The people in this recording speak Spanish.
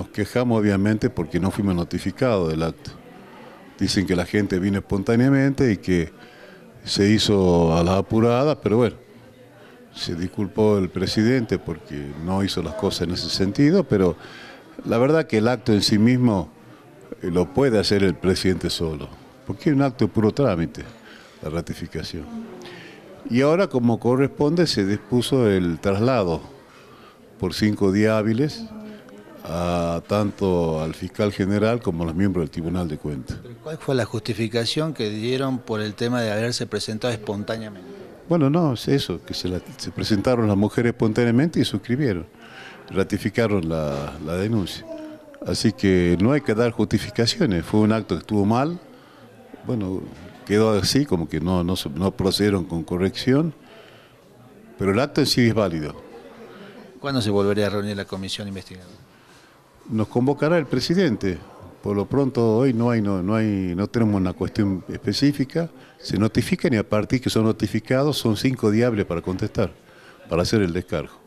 Nos quejamos obviamente porque no fuimos notificados del acto. Dicen que la gente vino espontáneamente y que se hizo a las apuradas, pero bueno, se disculpó el presidente porque no hizo las cosas en ese sentido, pero la verdad que el acto en sí mismo eh, lo puede hacer el presidente solo, porque es un acto de puro trámite, la ratificación. Y ahora, como corresponde, se dispuso el traslado por cinco días hábiles a, tanto al fiscal general como a los miembros del Tribunal de Cuentas. ¿Cuál fue la justificación que dieron por el tema de haberse presentado espontáneamente? Bueno, no, es eso, que se, presentaron las mujeres espontáneamente y suscribieron, ratificaron la, denuncia. Así que no hay que dar justificaciones, fue un acto que estuvo mal, bueno, quedó así, como que no, no, procedieron con corrección, pero el acto en sí es válido. ¿Cuándo se volvería a reunir la comisión investigadora? nos convocará el presidente. Por lo pronto hoy no hay no, hay no tenemos una cuestión específica, se notifican y a partir que son notificados son cinco diables para contestar, para hacer el descargo.